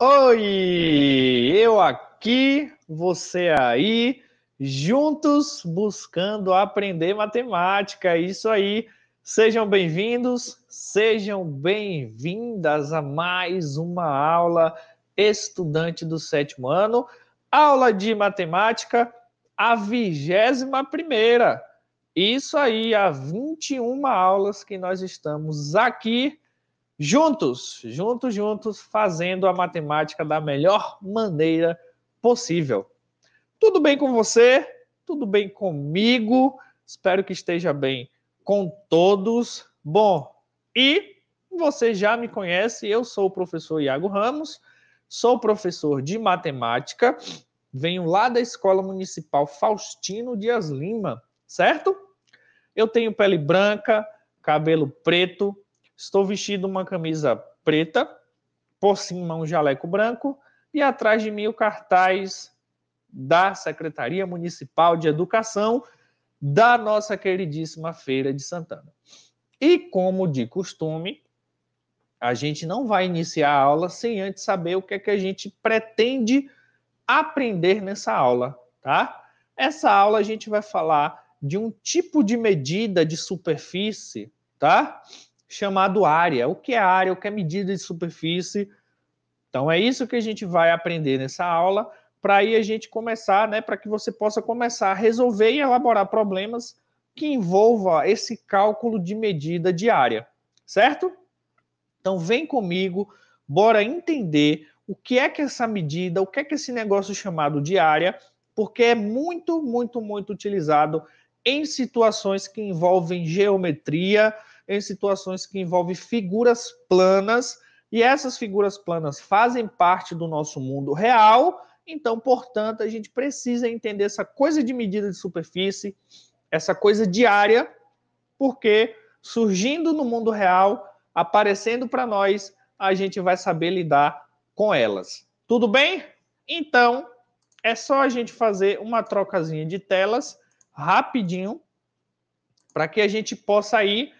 Oi! Eu aqui, você aí, juntos buscando aprender matemática. Isso aí. Sejam bem-vindos, sejam bem-vindas a mais uma aula estudante do sétimo ano, aula de matemática, a vigésima primeira. Isso aí, há 21 aulas que nós estamos aqui juntos, juntos, juntos, fazendo a matemática da melhor maneira possível. Tudo bem com você? Tudo bem comigo? Espero que esteja bem com todos. Bom, e você já me conhece, eu sou o professor Iago Ramos, sou professor de matemática, venho lá da Escola Municipal Faustino Dias Lima, certo? Eu tenho pele branca, cabelo preto, Estou vestido uma camisa preta, por cima um jaleco branco e atrás de mim o cartaz da Secretaria Municipal de Educação da nossa queridíssima Feira de Santana. E como de costume, a gente não vai iniciar a aula sem antes saber o que é que a gente pretende aprender nessa aula, tá? Essa aula a gente vai falar de um tipo de medida de superfície, tá? chamado área. O que é área? O que é medida de superfície? Então é isso que a gente vai aprender nessa aula para aí a gente começar, né, para que você possa começar a resolver e elaborar problemas que envolvam esse cálculo de medida de área, certo? Então vem comigo, bora entender o que é que essa medida, o que é que esse negócio chamado de área, porque é muito, muito, muito utilizado em situações que envolvem geometria, em situações que envolvem figuras planas, e essas figuras planas fazem parte do nosso mundo real, então, portanto, a gente precisa entender essa coisa de medida de superfície, essa coisa diária, porque surgindo no mundo real, aparecendo para nós, a gente vai saber lidar com elas. Tudo bem? Então, é só a gente fazer uma trocazinha de telas rapidinho para que a gente possa ir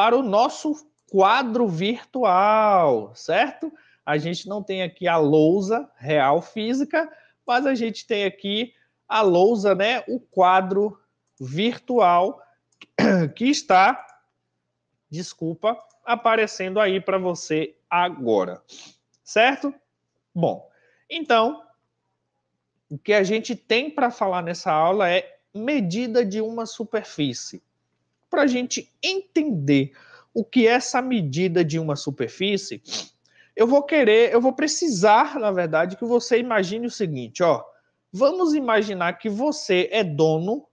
para o nosso quadro virtual, certo? A gente não tem aqui a lousa real física, mas a gente tem aqui a lousa, né? O quadro virtual que está, desculpa, aparecendo aí para você agora, certo? Bom, então o que a gente tem para falar nessa aula é medida de uma superfície para a gente entender o que é essa medida de uma superfície, eu vou querer, eu vou precisar, na verdade, que você imagine o seguinte, ó. Vamos imaginar que você é dono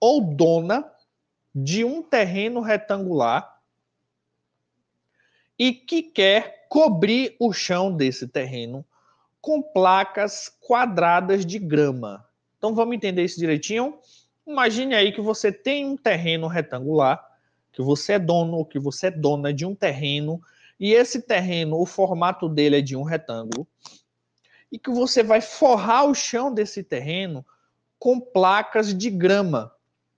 ou dona de um terreno retangular e que quer cobrir o chão desse terreno com placas quadradas de grama. Então vamos entender isso direitinho? Imagine aí que você tem um terreno retangular, que você é dono ou que você é dona de um terreno, e esse terreno, o formato dele é de um retângulo, e que você vai forrar o chão desse terreno com placas de grama.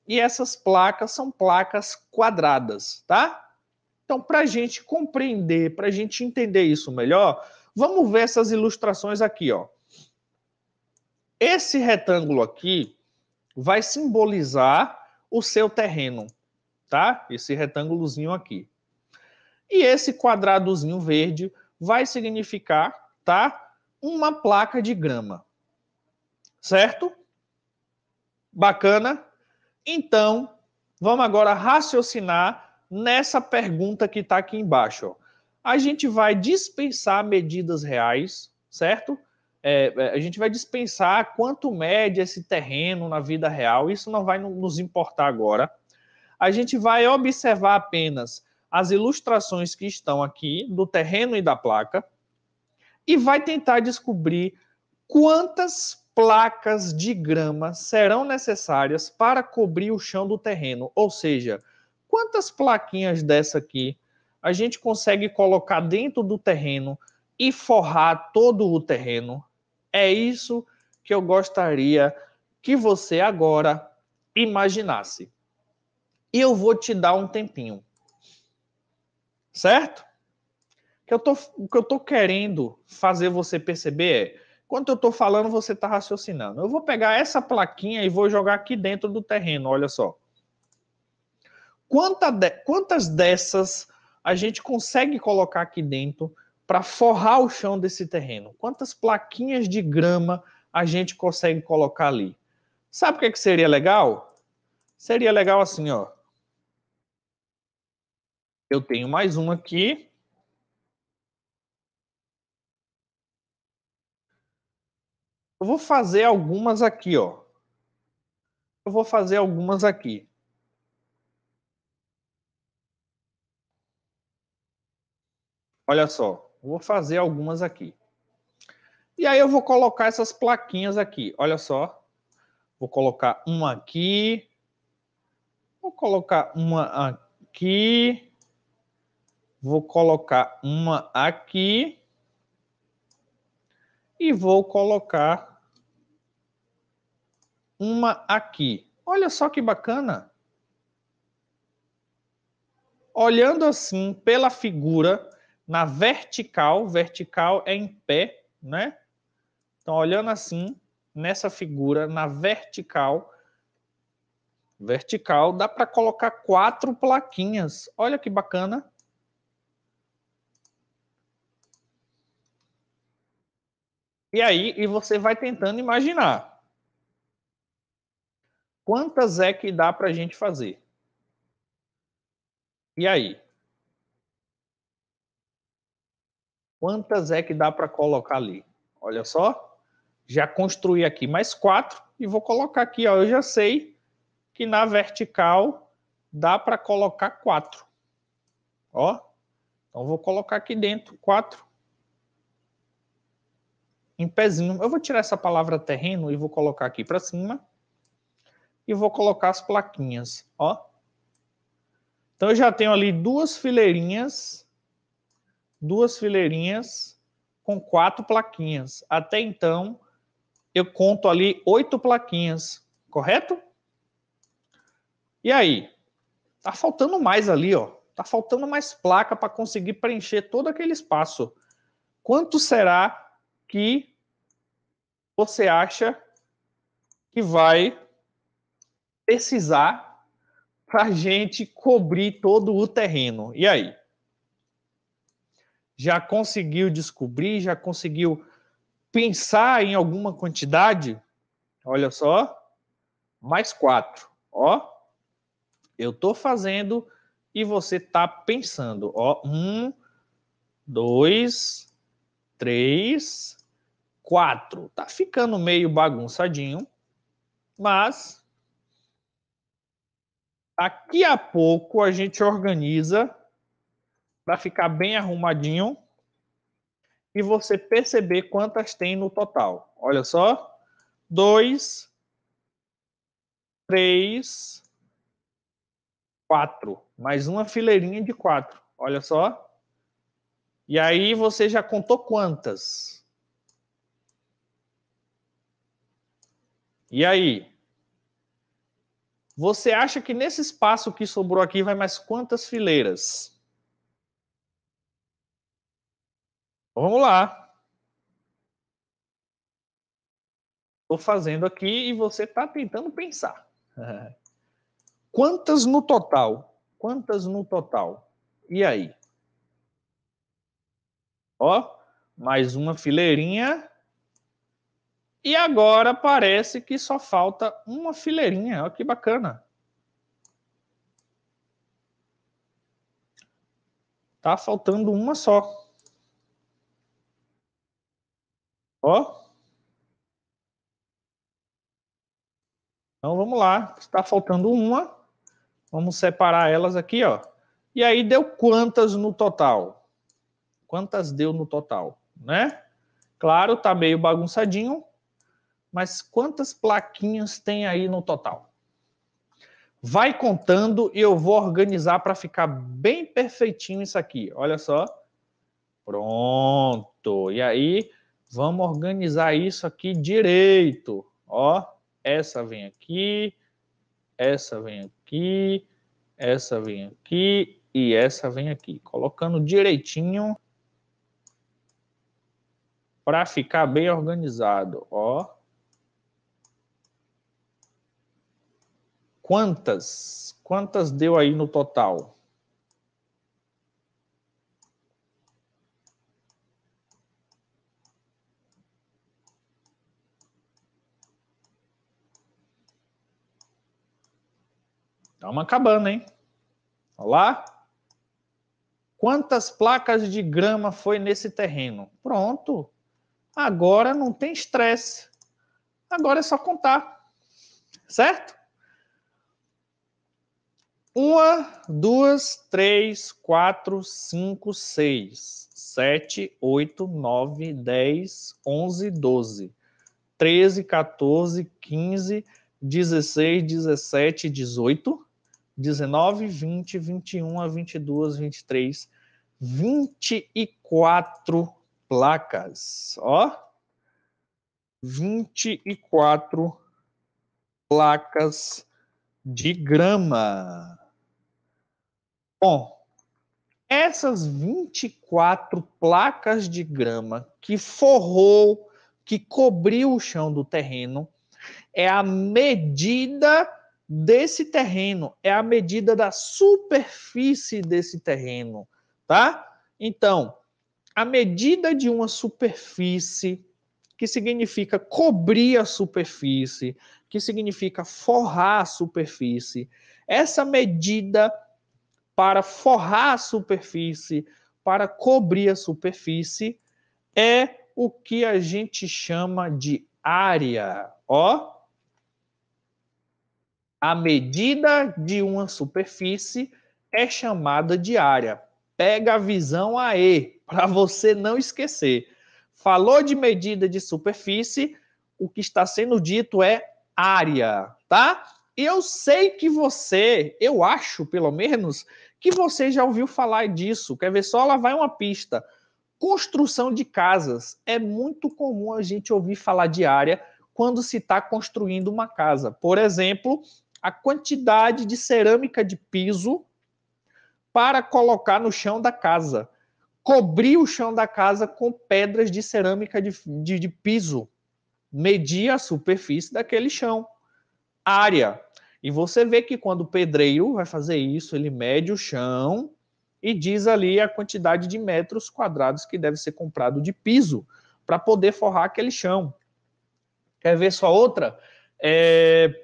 E essas placas são placas quadradas, tá? Então, para a gente compreender, para a gente entender isso melhor, vamos ver essas ilustrações aqui, ó. Esse retângulo aqui, vai simbolizar o seu terreno, tá? Esse retângulozinho aqui. E esse quadradozinho verde vai significar, tá? Uma placa de grama. Certo? Bacana? Então, vamos agora raciocinar nessa pergunta que está aqui embaixo. Ó. A gente vai dispensar medidas reais, certo? É, é, a gente vai dispensar quanto mede esse terreno na vida real, isso não vai nos importar agora. A gente vai observar apenas as ilustrações que estão aqui do terreno e da placa e vai tentar descobrir quantas placas de grama serão necessárias para cobrir o chão do terreno, ou seja, quantas plaquinhas dessa aqui a gente consegue colocar dentro do terreno e forrar todo o terreno é isso que eu gostaria que você agora imaginasse. E eu vou te dar um tempinho. Certo? O que eu tô, que eu querendo fazer você perceber é. Enquanto eu estou falando, você está raciocinando. Eu vou pegar essa plaquinha e vou jogar aqui dentro do terreno, olha só. Quanta de, quantas dessas a gente consegue colocar aqui dentro para forrar o chão desse terreno? Quantas plaquinhas de grama a gente consegue colocar ali? Sabe o que, é que seria legal? Seria legal assim, ó. Eu tenho mais um aqui. Eu vou fazer algumas aqui, ó. Eu vou fazer algumas aqui. Olha só. Vou fazer algumas aqui. E aí eu vou colocar essas plaquinhas aqui. Olha só. Vou colocar uma aqui. Vou colocar uma aqui. Vou colocar uma aqui. E vou colocar uma aqui. Olha só que bacana. Olhando assim pela figura, na vertical, vertical é em pé, né? Então, olhando assim, nessa figura, na vertical, vertical, dá para colocar quatro plaquinhas. Olha que bacana. E aí, e você vai tentando imaginar. Quantas é que dá para a gente fazer? E aí? Quantas é que dá para colocar ali? Olha só, já construí aqui mais quatro e vou colocar aqui, ó, eu já sei que na vertical dá para colocar quatro. Ó, então vou colocar aqui dentro quatro. Em pezinho, eu vou tirar essa palavra terreno e vou colocar aqui para cima e vou colocar as plaquinhas, ó. Então eu já tenho ali duas fileirinhas duas fileirinhas com quatro plaquinhas. Até então, eu conto ali oito plaquinhas, correto? E aí? Tá faltando mais ali, ó. Tá faltando mais placa para conseguir preencher todo aquele espaço. Quanto será que você acha que vai precisar para a gente cobrir todo o terreno? E aí? já conseguiu descobrir, já conseguiu pensar em alguma quantidade, olha só, mais quatro. Ó, eu estou fazendo e você está pensando. Ó, um, dois, três, quatro. Tá ficando meio bagunçadinho, mas daqui a pouco a gente organiza para ficar bem arrumadinho e você perceber quantas tem no total. Olha só: 2, 3, 4. Mais uma fileirinha de 4. Olha só. E aí você já contou quantas? E aí? Você acha que nesse espaço que sobrou aqui vai mais quantas fileiras? Vamos lá. Estou fazendo aqui e você está tentando pensar. Quantas no total? Quantas no total? E aí? Ó, mais uma fileirinha. E agora parece que só falta uma fileirinha. Olha que bacana. Tá faltando uma só. Ó. Então vamos lá, está faltando uma. Vamos separar elas aqui, ó. E aí deu quantas no total? Quantas deu no total, né? Claro, tá meio bagunçadinho, mas quantas plaquinhas tem aí no total? Vai contando e eu vou organizar para ficar bem perfeitinho isso aqui. Olha só. Pronto. E aí, Vamos organizar isso aqui direito. Ó, essa vem aqui, essa vem aqui, essa vem aqui e essa vem aqui. Colocando direitinho para ficar bem organizado. Ó. Quantas? Quantas deu aí no total? Estamos tá acabando, hein? Olá. Quantas placas de grama foi nesse terreno? Pronto. Agora não tem estresse. Agora é só contar. Certo? Uma, duas, três, quatro, cinco, seis, sete, oito, nove, dez, onze, doze, treze, quatorze, quinze, dezesseis, dezessete, dezoito. 19, 20, 21 a 22, 23, 24 placas. Ó, 24 placas de grama. Bom, essas 24 placas de grama que forrou, que cobriu o chão do terreno, é a medida desse terreno, é a medida da superfície desse terreno, tá? Então, a medida de uma superfície, que significa cobrir a superfície, que significa forrar a superfície, essa medida para forrar a superfície, para cobrir a superfície, é o que a gente chama de área. Ó, a medida de uma superfície é chamada de área. Pega a visão aí, para você não esquecer. Falou de medida de superfície, o que está sendo dito é área, tá? E eu sei que você, eu acho pelo menos, que você já ouviu falar disso. Quer ver só? Lá vai uma pista. Construção de casas. É muito comum a gente ouvir falar de área quando se está construindo uma casa. Por exemplo, a quantidade de cerâmica de piso para colocar no chão da casa. Cobrir o chão da casa com pedras de cerâmica de, de, de piso. Medir a superfície daquele chão. Área. E você vê que quando o pedreiro vai fazer isso, ele mede o chão e diz ali a quantidade de metros quadrados que deve ser comprado de piso para poder forrar aquele chão. Quer ver só outra? É,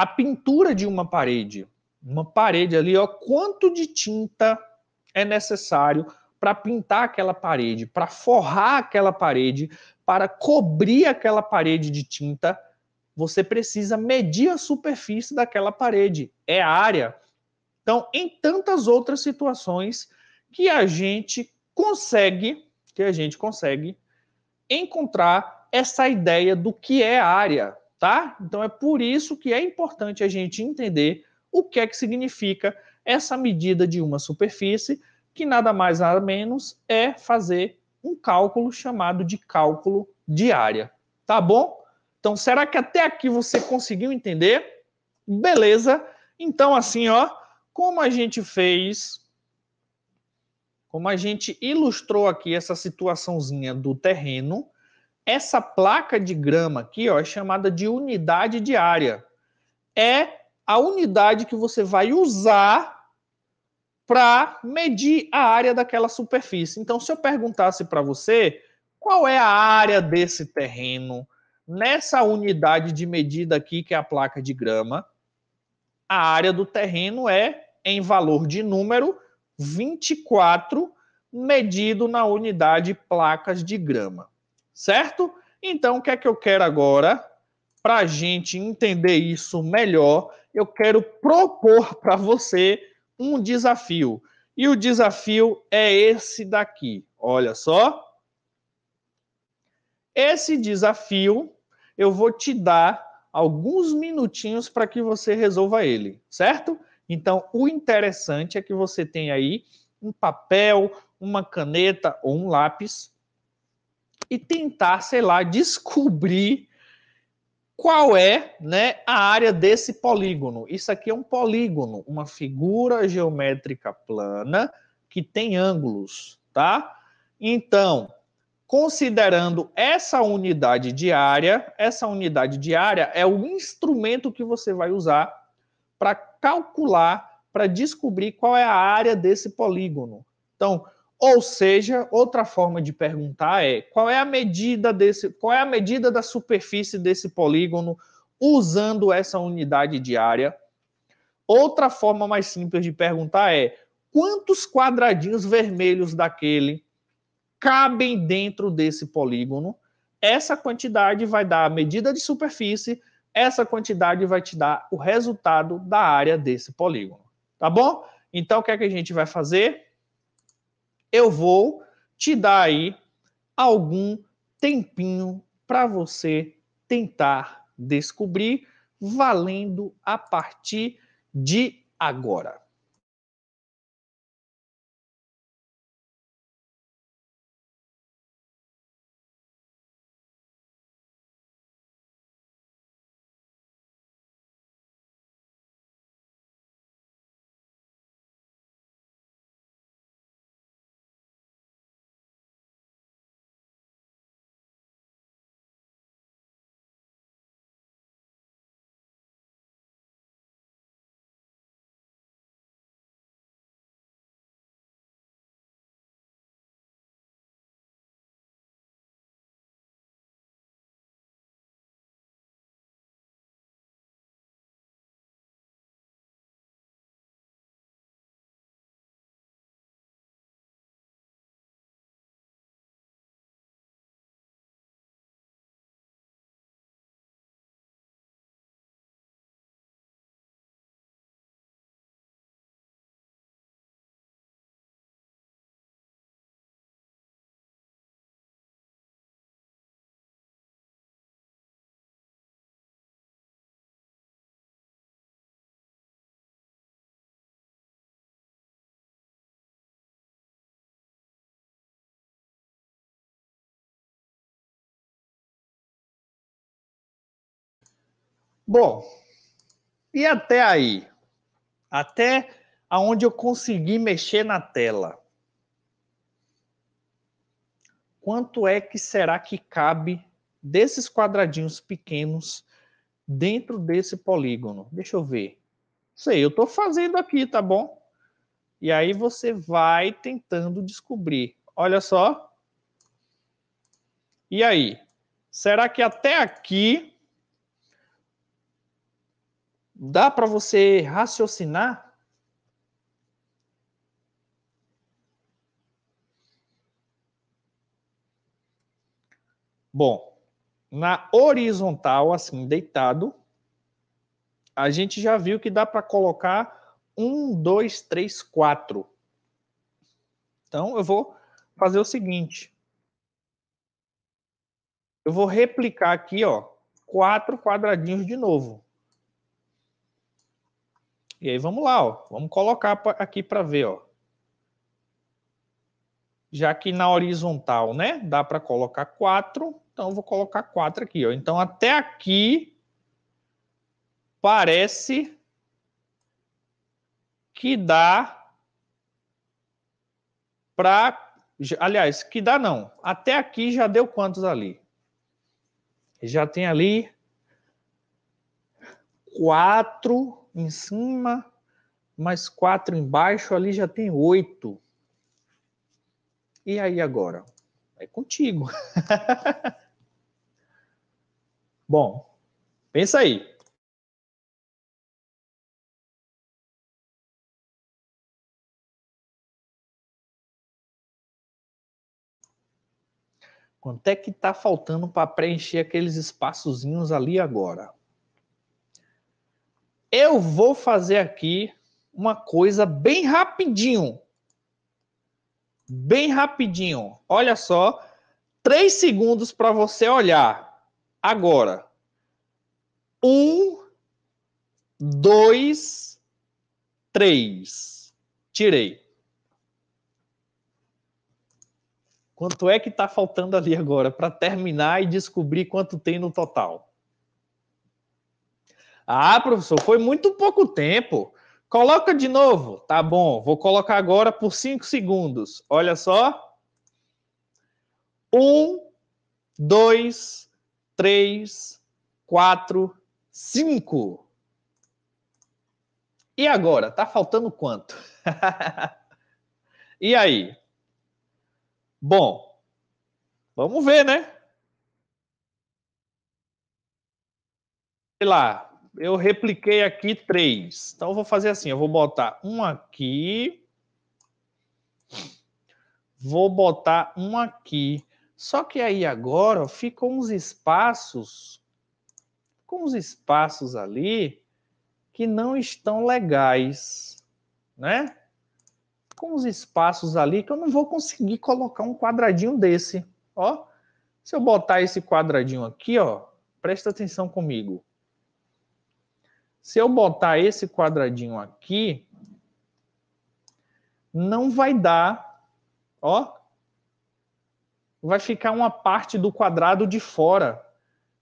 a pintura de uma parede, uma parede ali, ó, quanto de tinta é necessário para pintar aquela parede, para forrar aquela parede, para cobrir aquela parede de tinta, você precisa medir a superfície daquela parede, é a área. Então, em tantas outras situações que a gente consegue, que a gente consegue encontrar essa ideia do que é área, tá? Então é por isso que é importante a gente entender o que é que significa essa medida de uma superfície, que nada mais nada menos é fazer um cálculo chamado de cálculo de área, tá bom? Então será que até aqui você conseguiu entender? Beleza? Então assim, ó, como a gente fez como a gente ilustrou aqui essa situaçãozinha do terreno, essa placa de grama aqui ó, é chamada de unidade de área. É a unidade que você vai usar para medir a área daquela superfície. Então, se eu perguntasse para você qual é a área desse terreno nessa unidade de medida aqui, que é a placa de grama, a área do terreno é, em valor de número, 24, medido na unidade placas de grama certo? Então, o que é que eu quero agora? Para a gente entender isso melhor, eu quero propor para você um desafio. E o desafio é esse daqui. Olha só. Esse desafio eu vou te dar alguns minutinhos para que você resolva ele, certo? Então, o interessante é que você tem aí um papel, uma caneta ou um lápis e tentar, sei lá, descobrir qual é né, a área desse polígono. Isso aqui é um polígono, uma figura geométrica plana que tem ângulos, tá? Então, considerando essa unidade de área, essa unidade de área é o instrumento que você vai usar para calcular, para descobrir qual é a área desse polígono. Então, ou seja, outra forma de perguntar é qual é a medida desse, qual é a medida da superfície desse polígono usando essa unidade de área. Outra forma mais simples de perguntar é quantos quadradinhos vermelhos daquele cabem dentro desse polígono? Essa quantidade vai dar a medida de superfície, essa quantidade vai te dar o resultado da área desse polígono, tá bom? Então o que é que a gente vai fazer? eu vou te dar aí algum tempinho para você tentar descobrir, valendo a partir de agora. Bom, e até aí? Até aonde eu consegui mexer na tela. Quanto é que será que cabe desses quadradinhos pequenos dentro desse polígono? Deixa eu ver. Sei, eu estou fazendo aqui, tá bom? E aí você vai tentando descobrir. Olha só. E aí? Será que até aqui Dá para você raciocinar? Bom, na horizontal, assim, deitado, a gente já viu que dá para colocar um, dois, três, quatro. Então, eu vou fazer o seguinte. Eu vou replicar aqui, ó, quatro quadradinhos de novo. E aí vamos lá, ó. vamos colocar aqui para ver. Ó. Já que na horizontal né, dá para colocar 4, então vou colocar 4 aqui. Ó. Então até aqui parece que dá para... Aliás, que dá não. Até aqui já deu quantos ali? Já tem ali quatro em cima, mais quatro embaixo, ali já tem oito. E aí agora? É contigo. Bom, pensa aí. Quanto é que está faltando para preencher aqueles espaçozinhos ali agora? Eu vou fazer aqui uma coisa bem rapidinho. Bem rapidinho. Olha só, três segundos para você olhar. Agora. Um, dois, três. Tirei. Quanto é que está faltando ali agora para terminar e descobrir quanto tem no total? Ah, professor, foi muito pouco tempo. Coloca de novo. Tá bom, vou colocar agora por 5 segundos. Olha só. 1, 2, 3, 4, 5. E agora? Tá faltando quanto? e aí? Bom, vamos ver, né? Sei lá, eu repliquei aqui três. Então, eu vou fazer assim: eu vou botar um aqui. Vou botar um aqui. Só que aí agora ficam uns espaços, com uns espaços ali que não estão legais, né? Com uns espaços ali que eu não vou conseguir colocar um quadradinho desse, ó. Se eu botar esse quadradinho aqui, ó, presta atenção comigo. Se eu botar esse quadradinho aqui, não vai dar, ó, vai ficar uma parte do quadrado de fora.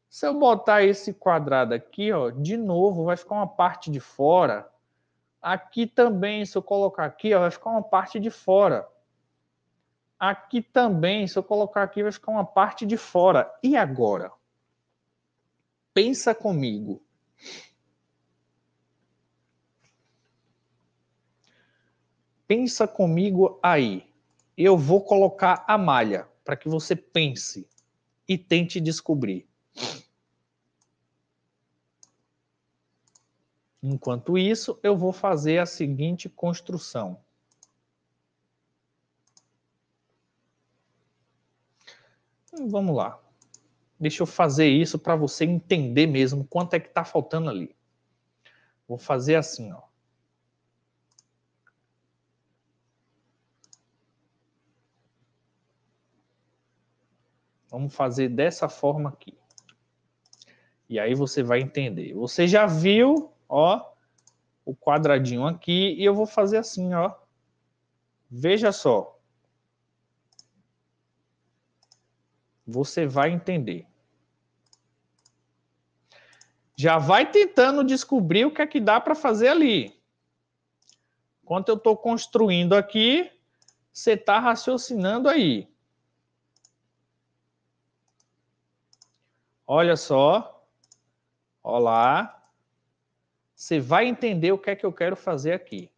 Se eu botar esse quadrado aqui, ó, de novo, vai ficar uma parte de fora. Aqui também, se eu colocar aqui, ó, vai ficar uma parte de fora. Aqui também, se eu colocar aqui, vai ficar uma parte de fora. E agora? Pensa comigo. Pensa comigo aí. Eu vou colocar a malha para que você pense e tente descobrir. Enquanto isso, eu vou fazer a seguinte construção. Então, vamos lá. Deixa eu fazer isso para você entender mesmo quanto é que está faltando ali. Vou fazer assim, ó. Vamos fazer dessa forma aqui. E aí você vai entender. Você já viu, ó, o quadradinho aqui e eu vou fazer assim, ó. Veja só. Você vai entender. Já vai tentando descobrir o que é que dá para fazer ali. Enquanto eu estou construindo aqui, você está raciocinando aí. Olha só. Olá. Você vai entender o que é que eu quero fazer aqui.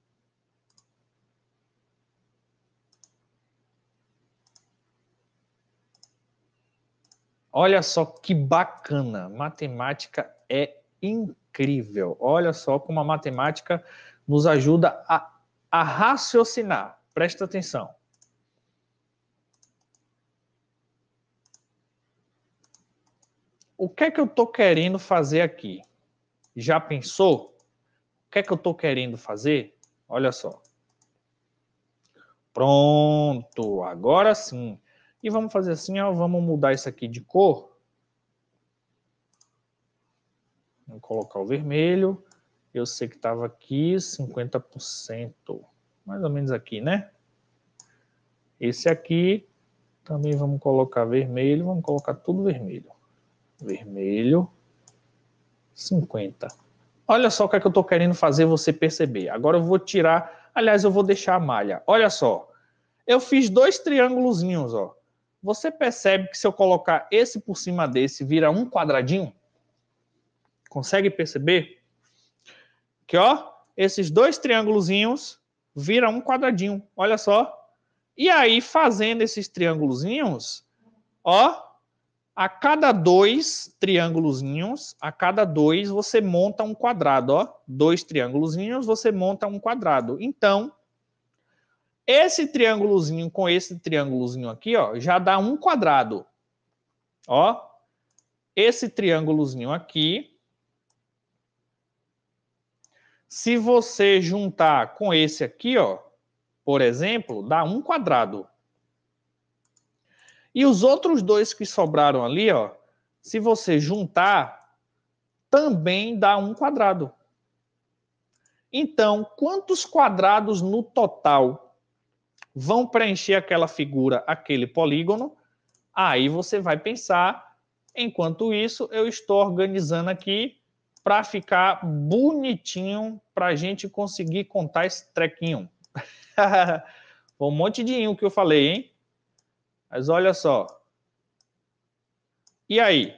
Olha só que bacana. Matemática é incrível. Olha só como a matemática nos ajuda a, a raciocinar. Presta atenção. o que é que eu estou querendo fazer aqui? Já pensou? O que é que eu estou querendo fazer? Olha só. Pronto, agora sim. E vamos fazer assim, ó, vamos mudar isso aqui de cor. Vou colocar o vermelho. Eu sei que estava aqui 50%, mais ou menos aqui, né? Esse aqui também vamos colocar vermelho, vamos colocar tudo vermelho vermelho, 50. Olha só o que, é que eu estou querendo fazer você perceber. Agora eu vou tirar, aliás, eu vou deixar a malha. Olha só, eu fiz dois triângulozinhos, ó. Você percebe que se eu colocar esse por cima desse, vira um quadradinho? Consegue perceber? Que ó, esses dois triângulozinhos viram um quadradinho. Olha só. E aí, fazendo esses triângulozinhos, ó, a cada dois triângulos, a cada dois você monta um quadrado, ó. Dois triângulos, você monta um quadrado. Então, esse triângulozinho com esse triângulozinho aqui, ó, já dá um quadrado. Ó, esse triângulozinho aqui, se você juntar com esse aqui, ó, por exemplo, dá um quadrado. E os outros dois que sobraram ali, ó, se você juntar, também dá um quadrado. Então, quantos quadrados no total vão preencher aquela figura, aquele polígono? Aí você vai pensar, enquanto isso, eu estou organizando aqui para ficar bonitinho, para a gente conseguir contar esse trequinho. um monte de inho que eu falei, hein? Mas olha só. E aí?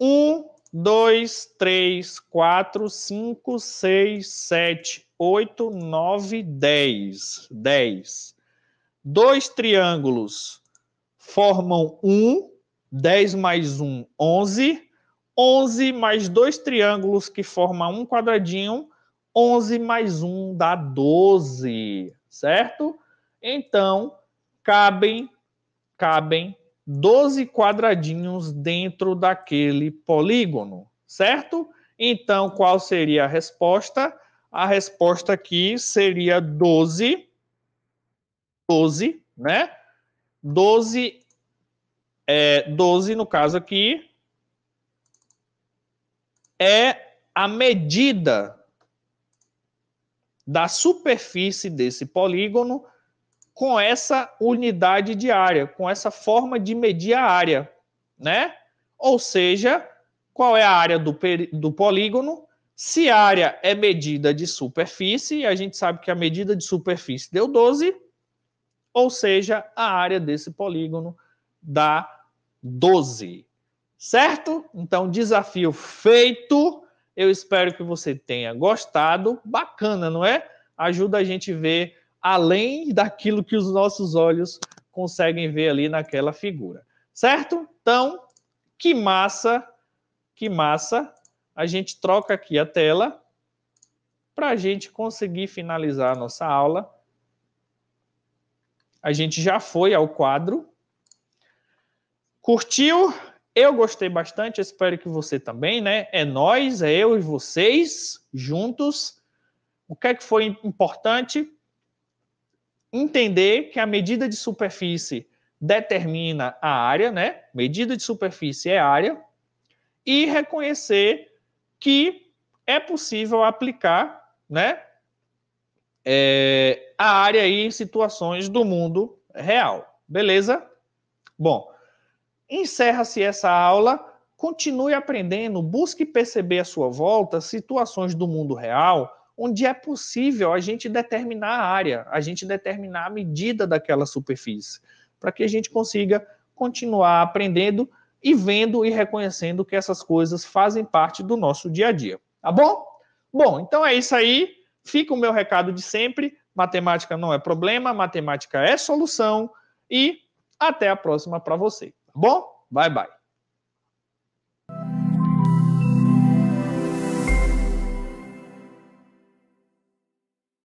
1, 2, 3, 4, 5, 6, 7, 8, 9, 10. 10. Dois triângulos formam um. 10 mais 1, 11. 11 mais dois triângulos que formam um quadradinho. 11 mais 1 dá 12, certo? Então, cabem, cabem 12 quadradinhos dentro daquele polígono, certo? Então, qual seria a resposta? A resposta aqui seria 12, 12, né? 12, é, 12 no caso aqui, é a medida da superfície desse polígono com essa unidade de área, com essa forma de medir a área, né? Ou seja, qual é a área do, do polígono? Se a área é medida de superfície, a gente sabe que a medida de superfície deu 12, ou seja, a área desse polígono dá 12. Certo? Então, desafio feito. Eu espero que você tenha gostado. Bacana, não é? Ajuda a gente a ver além daquilo que os nossos olhos conseguem ver ali naquela figura. Certo? Então, que massa, que massa. A gente troca aqui a tela para a gente conseguir finalizar a nossa aula. A gente já foi ao quadro. Curtiu? Eu gostei bastante, espero que você também, né? É nós, é eu e vocês juntos. O que é que foi importante? entender que a medida de superfície determina a área, né? Medida de superfície é área, e reconhecer que é possível aplicar, né? É, a área em situações do mundo real, beleza? Bom, encerra-se essa aula. Continue aprendendo, busque perceber à sua volta situações do mundo real onde é possível a gente determinar a área, a gente determinar a medida daquela superfície, para que a gente consiga continuar aprendendo e vendo e reconhecendo que essas coisas fazem parte do nosso dia a dia. Tá bom? Bom, então é isso aí. Fica o meu recado de sempre. Matemática não é problema, matemática é solução. E até a próxima para você. Tá bom? Bye, bye.